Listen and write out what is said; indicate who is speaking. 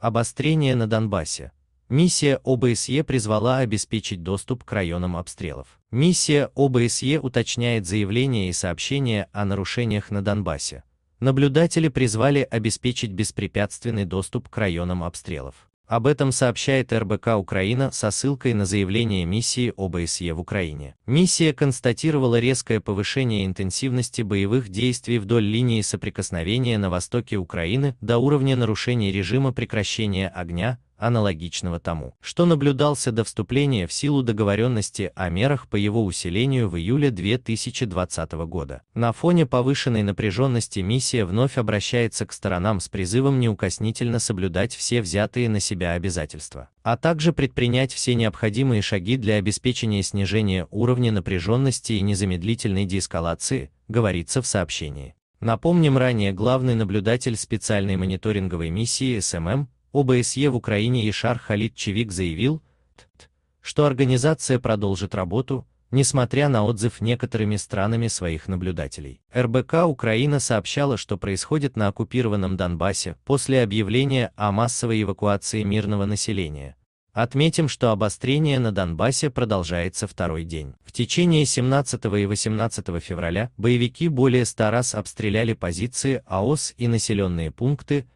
Speaker 1: Обострение на Донбассе. Миссия ОБСЕ призвала обеспечить доступ к районам обстрелов. Миссия ОБСЕ уточняет заявления и сообщения о нарушениях на Донбассе. Наблюдатели призвали обеспечить беспрепятственный доступ к районам обстрелов. Об этом сообщает РБК Украина со ссылкой на заявление миссии ОБСЕ в Украине. Миссия констатировала резкое повышение интенсивности боевых действий вдоль линии соприкосновения на востоке Украины до уровня нарушения режима прекращения огня, аналогичного тому, что наблюдался до вступления в силу договоренности о мерах по его усилению в июле 2020 года. На фоне повышенной напряженности миссия вновь обращается к сторонам с призывом неукоснительно соблюдать все взятые на себя обязательства, а также предпринять все необходимые шаги для обеспечения снижения уровня напряженности и незамедлительной деэскалации, говорится в сообщении. Напомним ранее главный наблюдатель специальной мониторинговой миссии СММ ОБСЕ в Украине Ишар Халид Чевик заявил, что организация продолжит работу, несмотря на отзыв некоторыми странами своих наблюдателей. РБК Украина сообщала, что происходит на оккупированном Донбассе после объявления о массовой эвакуации мирного населения. Отметим, что обострение на Донбассе продолжается второй день. В течение 17 и 18 февраля боевики более 100 раз обстреляли позиции АОС и населенные пункты,